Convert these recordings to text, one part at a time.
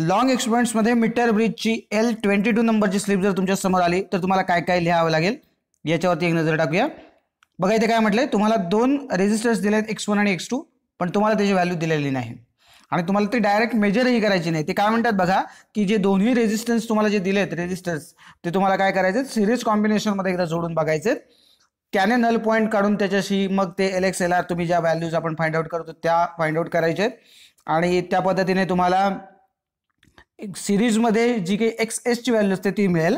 long एक्सपेरिमेंट्समध्ये metre ब्रिजची L twenty two नंबरची स्लिप जर तुमच्या समोर आली तर तुम्हाला काय काय लिहावं लागेल याच्यावरती एक नजर टाकूया बघा इथे काय म्हटलंय तुम्हाला दोन रेजिस्टर्स दिले आहेत एक्स वन आणि एक्स टू पण तुम्हाला त्याची व्हॅल्यू दिलेली नाही आणि तुम्हाला ते डायरेक्ट मेजरही करायची नाही ते काय म्हणतात बघा की जे दोन्ही रेजिस्टन्स तुम्हाला जे दिलेत रेजिस्टर्स ते तुम्हाला काय करायचे सिरीज कॉम्बिनेशनमध्ये एकदा जोडून बघायचे त्याने नल पॉईंट काढून त्याच्याशी मग ते एल एक्स एल आर तुम्ही ज्या व्हॅल्यूज आपण फाइंड आउट करतो त्या फाइंड आउट करायचे आणि त्या पद्धतीने तुम्हाला सिरीजमध्ये जी काही एक्स एसची व्हॅल्यू असते ती मिळेल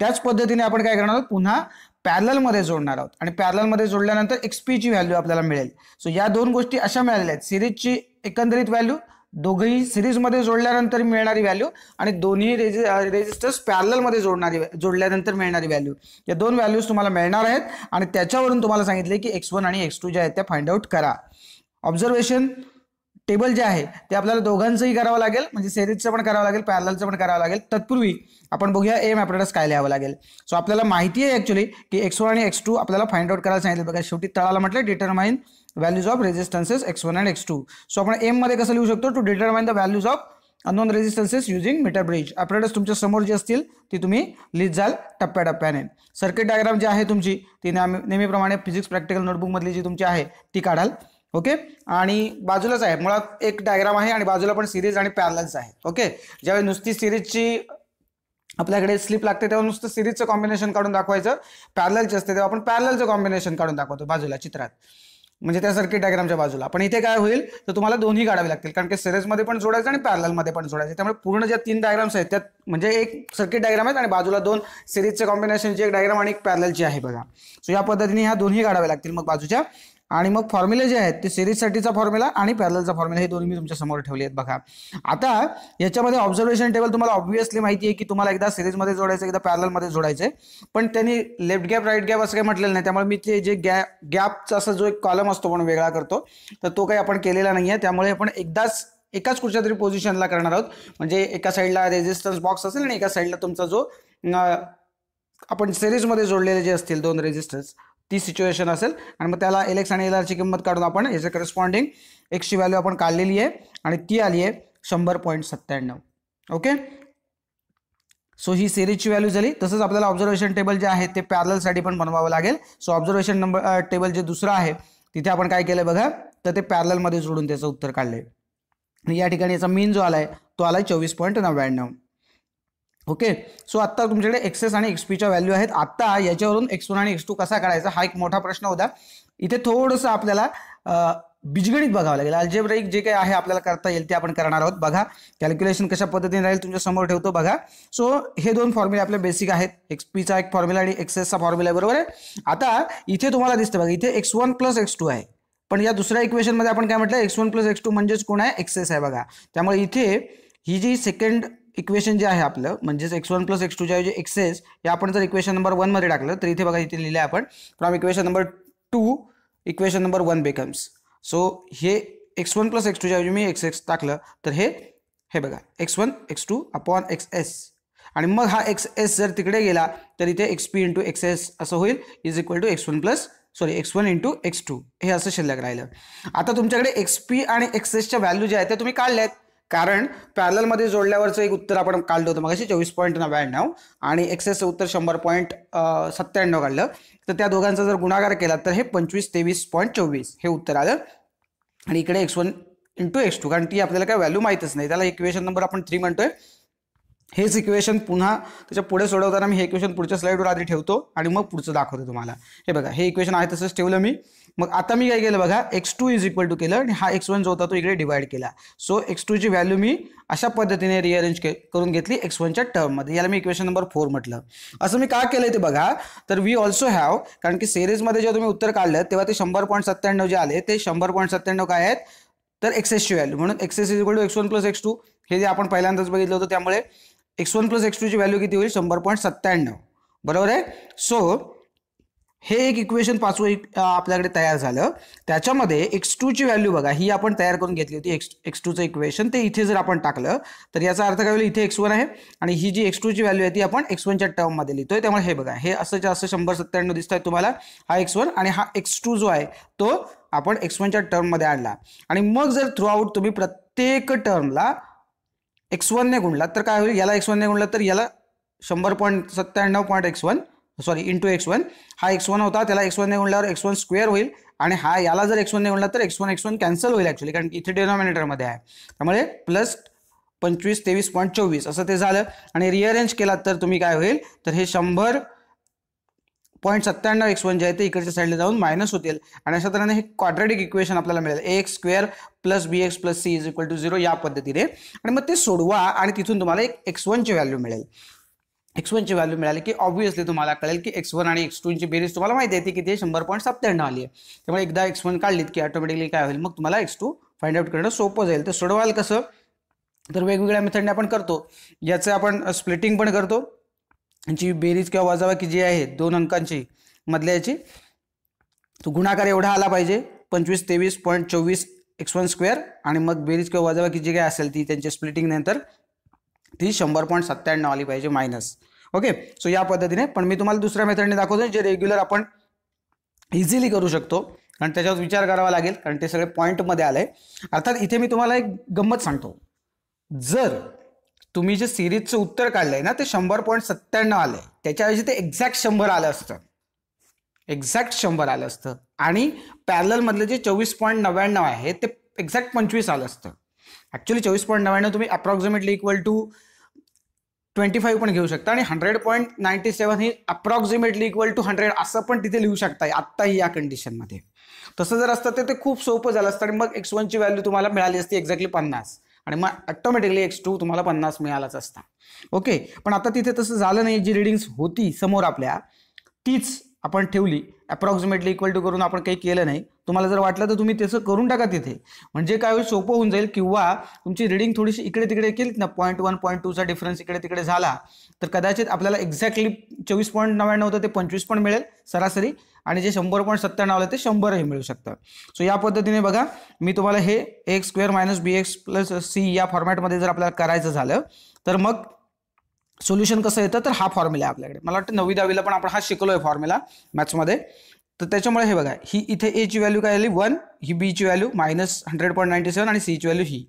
त्याच पद्धतीने आपण काय करणार आहोत पुन्हा पॅरलमध्ये जोडणार आहोत आणि पॅरलमध्ये जोडल्यानंतर एक्स पीची व्हॅल्यू आपल्याला मिळेल सो या दोन गोष्टी अशा मिळालेल्या आहेत सिरीजची एकंदरीत व्हॅल्यू दोघंही सिरीजमध्ये जोडल्यानंतर मिळणारी व्हॅल्यू आणि दोन्ही रेजि रेजिस्टर्स पॅरलमध्ये जोडणारी जोडल्यानंतर मिळणारी व्हॅल्यू या दोन व्हॅल्यूज तुम्हाला मिळणार आहेत आणि त्याच्यावरून तुम्हाला सांगितले की एक्स वन आणि एक्स टू ज्या आहेत त्या फाइंड आउट करा ऑब्झर्वेशन टेबल जे आहे ते आपल्याला दोघांचंही करावं लागेल म्हणजे सेरीजचं पण करावं लागेल पॅरलचं पण करावं लागेल तत्पूर्वी आपण बघूया एम ॲप्रेटस काय लिहावं लागेल सो आपल्याला माहिती आहे ॲक्च्युली की एक्स वन आणि एक्स टू आपल्याला फाइंड आउट करायला सांगितलं बघा शेवटी तळाला म्हटलं determine values of resistances X one and X two so आपण एममध्ये कसं लिहू शकतो to determine the values of unknown resistances using metre bridge apparatus तुमच्या समोर जी असतील ती तुम्ही लिहित जाल टप्प्याटप्प्याने सर्किट डायग्राम जी आहे तुमची ती नेहमीप्रमाणे फिजिक्स प्रॅक्टिकल नोटबुकमधली जी तुमची आहे ती काढाल ओके आणि बाजूलाच आहे मुळात एक डायग्राम आहे आणि बाजूला पण सिरीज आणि पॅरलन्स आहे ओके ज्यावेळी नुसती सिरीजची आपल्याकडे स्लिप लागते तेव्हा नुसतं सिरीजचं कॉम्बिनेशन काढून दाखवायचं पॅरलचे असते तेव्हा आपण पॅरलचं कॉम्बिनेशन काढून दाखवतो बाजूला चित्रात म्हणजे त्या सर्किट डायग्रामच्या बाजूला पण इथे काय होईल तर तुम्हाला दोन्ही काढावे लागतील कारण की सिरीजमध्ये पण जोडायचं आणि पॅरलमध्ये पण जोडायचं त्यामुळे पूर्ण ज्या तीन डायग्राम्स आहेत त्यात म्हणजे एक सर्किट डायग्राम आहेत आणि बाजूला दोन सिरीजचे कॉम्बिनेशनची एक डायग्राम आणि एक पॅरलची आहे बघा सो या पद्धतीने ह्या दोन्ही काढाव्या लागतील मग बाजूच्या आणि मग फॉर्म्युले जे आहेत ते सिरीजसाठीचा फॉर्म्युला आणि पॅरलचा फॉर्म्युला हे दोन्ही मी तुमच्या समोर ठेवले आहेत बघा आता याच्यामध्ये ऑब्झर्वेशन टेबल तुम्हाला ऑब्व्हियसली माहिती आहे की तुम्हाला एकदा सिरीजमध्ये जोडायचं एकदा पॅरलमध्ये जोडायचं पण त्यांनी लेफ्ट गॅप राईट गॅप असं काही म्हटलेलं नाही त्यामुळे मी ते जे गॅ गॅपचा असा जो एक कॉलम असतो म्हणून वेगळा करतो तर तो काही आपण केलेला नाही आहे त्यामुळे आपण एकदाच एकाच कुठच्या तरी पोझिशनला करणार आहोत म्हणजे एका साईडला रेजिस्टन्स बॉक्स असेल आणि एका साईडला तुमचा जो आपण सिरीजमध्ये जोडलेले जे असतील दोन रेजिस्टन्स ती सिच्युएशन असेल आणि मग त्याला एल एक्स आणि एल आरची किंमत काढून आपण याचे करस्पॉन्डिंग एक्सची व्हॅल्यू आपण काढलेली आहे आणि ती आली आहे शंभर पॉईंट सत्त्याण्णव ओके सो ही सिरीजची व्हॅल्यू झाली तसंच आपल्याला ऑब्झर्वेशन टेबल जे आहे ते पॅरलसाठी पण बनवावं लागेल सो ऑब्झर्वेशन नंबर टेबल जे दुसरं आहे तिथे आपण काय केलं बघा तर ते पॅरलमध्ये जोडून त्याचं उत्तर काढलंय या ठिकाणी याचा मीन जो आलाय तो आलाय चोवीस पॉईंट नव्याण्णव ओके सो आता तुमच्याकडे एक्सेस आणि एक्सपीच्या व्हॅल्यू आहेत आता याच्यावरून एक्स वन आणि एक्स टू कसा काढायचा हा एक मोठा प्रश्न होता इथे थोडंसं आपल्याला बीजगणित बघावं लागेल अल्जेब्रिक जे काही आहे आपल्याला करता येईल ते आपण करणार आहोत बघा कॅल्क्युलेशन कशा पद्धतीने राहील तुमच्या समोर ठेवतो बघा सो हे दोन फॉर्म्युले आपले बेसिक आहेत एक्सपीचा एक फॉर्म्युला आणि एक्सेसचा फॉर्म्युला बरोबर आहे आता इथे तुम्हाला दिसतं बघा इथे X one plus X two आहे पण या दुसऱ्या इक्वेशनमध्ये आपण काय म्हटलं X one plus X two म्हणजेच कोण आहे एक्सेस आहे बघा त्यामुळे इथे ही जी सेकंड इक्वेशन जे आहे आपलं म्हणजेच एक्स वन प्लस एक्स टूच्या एक्स एक्सेस हे आपण जर इक्वेशन नंबर वनमध्ये टाकलं तर इथे बघा इथे लिहिलं आहे आपण from equation number two equation number one becomes so हे एक्स वन प्लस एक्स टूच्या मी एक्स एक्स टाकलं तर हे हे बघा x one X two upon X S आणि मग हा एक्स एस जर तिकडे गेला तर इथे X P into X S असं होईल is equal to X one plus sorry X one into X two हे असं शिल्लक राहिलं आता तुमच्याकडे एक्स पी आणि एक्स एसच्या व्हॅल्यू ज्या आहेत त्या तुम्ही काढल्या आहेत कारण मध्ये जोडल्यावरचं एक उत्तर आपण काढलं होतं मग चोवीस पॉईंट नव्याण्णव आणि एक्सेसचं उत्तर शंभर पॉईंट सत्त्याण्णव काढलं तर त्या दोघांचा जर गुणाकार केला तर हे पंचवीस तेवीस पॉईंट चोवीस हे उत्तर आलं आणि इकडे X one into X two कारण ती आपल्याला काय व्हॅल्यू माहीतच नाही त्याला इक्वेशन नंबर आपण थ्री म्हणतोय हेच इक्वेशन पुन्हा त्याच्या पुढे सोडवताना मी हे इक्वेशन पुढच्या स्लाईडवर आधी ठेवतो आणि मग पुढचं दाखवतो तुम्हाला हे बघा हे इक्वेशन आहे तसंच ठेवलं मी मग आता मी काय केलं बघा X two is equal to केलं आणि हा एक्स वन जो होता तो इकडे डिवाइड केला सो एक्स टूची व्हॅल्यू मी अशा पद्धतीने रिअरेंज करून घेतली एक्स वनच्या टर्ममध्ये याला मी इक्वेशन नंबर फोर म्हटलं असं मी का केलं ते बघा तर वी ऑल्सो हॅव कारण की सिरीजमध्ये जेव्हा तुम्ही उत्तर काढलं तेव्हा ते शंभर पॉईंट सत्त्याण्णव जे आले ते शंभर पॉईंट सत्त्याण्णव काय आहेत तर एक्सेसची व्हॅल्यू म्हणून XS is equal to X one plus X two हे जे आपण पहिल्यांदाच बघितलं होतं त्यामुळे एक्स वन प्लस एक्स टूची व्हॅल्यू किती होईल शंभर पॉईंट सत्त्याण्णव बरोबर आहे सो हे एक इक्वेशन पाचवं आपल्याकडे तयार झालं त्याच्यामध्ये एक्स टूची व्हॅल्यू बघा ही आपण तयार करून घेतली होती एक्स एक्स टूचं इक्वेशन ते इथे जर आपण टाकलं तर याचा अर्थ काय होईल इथे एक्स वन आहे आणि ही जी एक्स टूची व्हॅल्यू आहे ती आपण एक्स वनच्या टर्ममध्ये लिहितोय त्यामुळे हे बघा हे असंच्या असं शंभर सत्त्याण्णव दिसत आहे तुम्हाला हा एक्स वन आणि हा एक्स टू जो आहे तो आपण एक्स वनच्या टर्ममध्ये आणला आणि मग जर थ्रू आउट तुम्ही प्रत्येक टर्मला एक्स वनने गुणला तर काय होईल याला एक्स वनने गुणला तर याला शंभर पॉईंट सत्त्याण्णव point X one sorry into X one हा एक्स वन होता त्याला एक्स वनने गुणल्यावर एक्स वन स्क्वेअर होईल आणि हा याला जर एक्स वनने गुणला तर X one X one cancel होईल ॲक्च्युली कारण इथे डिनॉमिनेटरमध्ये आहे त्यामुळे प्लस पंचवीस तेवीस पॉईंट चोवीस असं ते झालं आणि रिअरेंज केलात तर तुम्ही काय होईल तर हे शंभर पॉईंट सत्त्याण्णव एक्स वन जे आहे ते इकडच्या साईडला जाऊन मायनस होतील आणि अशा तऱ्हेने हे क्वाड्रेटिक इक्वेशन आपल्याला मिळेल X square plus B x plus C is equal to zero या पद्धतीने आणि मग ते सोडवा आणि तिथून तुम्हाला एक एक्स वनची व्हॅल्यू मिळेल एक्स वनची व्हॅल्यू मिळाली की ऑब्व्हियसली तुम्हाला कळेल की एक्स वन आणि एक्स ची बेरीज तुम्हाला माहिती आहे की ते शंभर पॉईंट सत्त्याण्णव आली आहे त्यामुळे एकदा एक्स वन काढलीत की ऑटोमॅटिकली काय होईल मग तुम्हाला एक्स टू फाइंड आउट करणं सोपं जाईल तर सोडवाल कसं तर वेगवेगळ्या मेथडने आपण करतो याचं आपण स्प्लिटिंग पण करतो जी बेरीज किंवा वजाबाकी जी आहे दोन अंकांची मधल्या याची तो गुणाकार एवढा आला पाहिजे पंचवीस तेवीस पॉईंट चोवीस एक्स वन स्क्वेअर आणि मग बेरीज किंवा वजाबाकी जी काय असेल ती त्यांच्या स्प्लिटिंग नंतर ती शंभर पॉईंट सत्त्याण्णव आली पाहिजे मायनस ओके सो या पद्धतीने पण मी तुम्हाला दुसऱ्या मेथडने दाखवतो जे रेग्युलर आपण इझिली करू शकतो कारण त्याच्यावर विचार करावा लागेल कारण ते सगळे पॉईंटमध्ये आलं अर्थात इथे मी तुम्हाला एक गंमत सांगतो जर तुम्ही जे सिरीजचं उत्तर काढलंय ना ते शंभर पॉईंट सत्त्याण्णव आलंय त्याच्याऐवजी ते एक्झॅक्ट शंभर आलं असतं एक्झॅक्ट शंभर आलं असतं आणि पॅरलमधलं जे चोवीस पॉईंट नव्याण्णव आहे ते एक्झॅक्ट पंचवीस आलं असतं ॲक्च्युली चोवीस पॉईंट नव्याण्णव तुम्ही approximately equal to twenty five पण घेऊ शकता आणि हंड्रेड पॉईंट नाईन्टी सेवन ही अप्रॉक्सिमेटली इक्वल टू हंड्रेड असं पण तिथे लिहू शकता आत्ताही या कंडिशनमध्ये तसं जर असतं तर ते खूप सोपं झालं असतं आणि मग एक्स वनची व्हॅल्यू तुम्हाला मिळाली असती एक्झॅक्टली पन्नास आणि मग ऑटोमॅटिकली एक्स टू तुम्हाला पन्नास मिळालाच असता ओके पण आता तिथे तसं झालं नाही जी रिडिंग्स होती समोर आपल्या तीच आपण ठेवली अप्रॉक्सिमेटली इक्वल टू करून आपण काही केलं नाही तुम्हाला जर वाटलं तर तुम्ही तसं करून टाका तिथे म्हणजे काय होईल सोपं होऊन जाईल किंवा तुमची रिडिंग थोडीशी इकडे तिकडे केली ना पॉईंट वन पॉईंट टूचा डिफरन्स इकडे तिकडे झाला तर कदाचित आपल्याला एक्झॅक्टली चोवीस पॉईंट नव्याण्णव होतं ते पंचवीस पण मिळेल सरासरी आणि जे शंभर पॉईंट आलं ते शंभरही मिळू शकतं सो या पद्धतीने बघा मी तुम्हाला हे x square minus b x plus c या फॉर्मॅटमध्ये जर आपल्याला करायचं झालं तर मग सोल्युशन कसं येतं तर हा फॉर्म्युला आहे आपल्याकडे मला वाटतं नववी दहावीला पण आपण हा शिकलो आहे फॉर्म्युला मॅथ्समध्ये तर त्याच्यामुळे हे बघा ही इथे ची व्हॅल्यू काय आली वन ही ची value minus hundred point ninety seven आणि ची व्हॅल्यू ही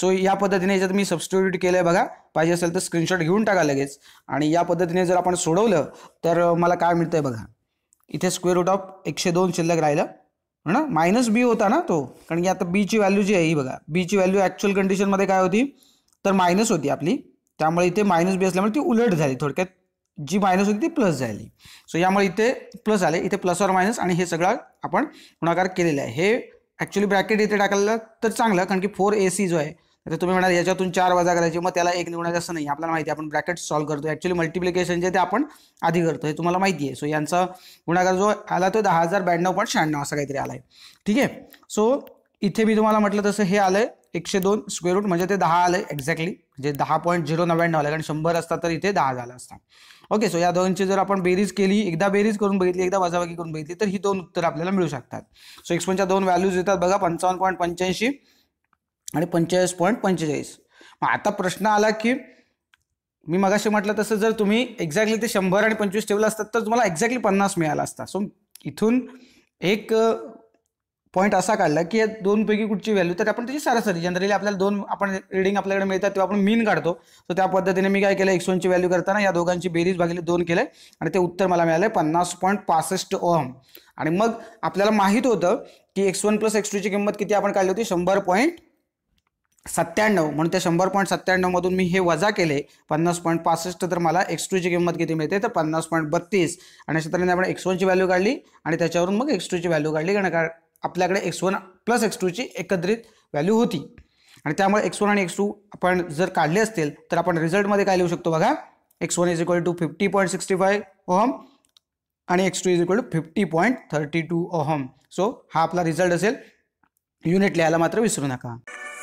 सो या पद्धतीने याच्यात मी सबस्टिट्यूट केलं आहे बघा पाहिजे असेल तर स्क्रीनशॉट घेऊन टाका लगेच आणि या पद्धतीने जर आपण सोडवलं तर मला काय मिळतंय बघा इथे स्क्वेअर रूट ऑफ एकशे दोन शिल्लक राहिलं ना मायनस बी होता ना तो कारण की आता बीची व्हॅल्यू जी आहे ही बघा बीची व्हॅल्यू ॲक्च्युअल कंडिशनमध्ये काय होती तर मायनस होती आपली त्यामुळे इथे मायनस बी असल्यामुळे ती उलट झाली थोडक्यात जी मायनस होती ती प्लस झाली सो यामुळे इथे प्लस आले इथे प्लस और मायनस आणि हे सगळं आपण गुणाकार केलेलं आहे हे ॲक्च्युली ब्रॅकेट इथे टाकलेलं तर चांगलं कारण की फोर ए सी जो आहे तर तुम्ही म्हणाल याच्यातून चार वजा करायचे मग त्याला एक निवडायचं असं नाही आपल्याला माहिती आहे आपण ब्रॅकेट सॉल्व करतो ॲक्च्युली मल्टिप्लिकेशन जे ते आपण आधी करतो हे तुम्हाला माहिती आहे सो यांचा गुणाकार जो आला तो दहा हजार ब्याण्णव पॉईंट शहाण्णव असा काहीतरी आला आहे ठीक आहे सो इथे मी तुम्हाला म्हटलं तसं हे आलं आहे एकशे दोन स्क्वेअर रूट म्हणजे ते दहा आलं एक्झॅक्टली म्हणजे दहा पॉईंट झिरो नव्याण्णव आलं कारण शंभर असता तर इथे दहा झाला असता ओके सो या दोनची जर आपण बेरीज केली एकदा बेरीज करून बघितली एकदा वजाबाकी करून बघितली तर ही दोन उत्तर आपल्याला मिळू शकतात सो एक्सपनच्या दोन व्हॅल्यूज येतात बघा पंचावन्न पॉईंट पंच्याऐंशी आणि पंचेचाळीस पॉईंट पंचेचाळीस मग आता प्रश्न आला की मी मगाशी म्हटलं तसं जर तुम्ही एक्झॅक्टली ते शंभर आणि पंचवीस ठेवलं असतात तर तुम्हाला एक्झॅक्टली पन्नास मिळाला असता सो इथून एक पॉईंट असा काढला की या दोनपैकी कुठची व्हॅल्यू तर आपण त्याची सरासरी जनरली आपल्याला दोन आपण रिडिंग आपल्याकडे मिळतात तेव्हा आपण मीन काढतो तर त्या पद्धतीने मी काय केलं एक्सोनची व्हॅल्यू करताना या दोघांची बेरीज भागिले दोन केले आणि ते उत्तर मला मिळालं पन्नास पॉईंट पासष्ट ओम आणि मग आपल्याला माहीत होतं की एक्स वन प्लस एक्स टूची किंमत किती आपण काढली होती शंभर पॉईंट सत्त्याण्णव म्हणून त्या शंभर पॉईंट सत्त्याण्णवमधून मी हे वजा केले पन्नास पॉईंट पासष्ट तर मला एक्स टूची किंमत किती मिळते तर पन्नास पॉईंट बत्तीस आणि अशा तऱ्हेने आपण एक्स वनची व्हॅल्यू काढली आणि त्याच्यावरून मग एक्स टूची व्हॅल्यू काढली कारण आपल्याकडे एक्स वन प्लस एक्स टूची एकत्रित व्हॅल्यू होती आणि त्यामुळे एक्स वन आणि एक्स टू आपण जर काढले असतील तर आपण रिझल्टमध्ये काय लिहू शकतो बघा x one is equal to fifty point sixty five ohm आणि x two is equal to fifty point thirty two ohm so हा आपला रिझल्ट असेल युनिट लिहायला मात्र विसरू नका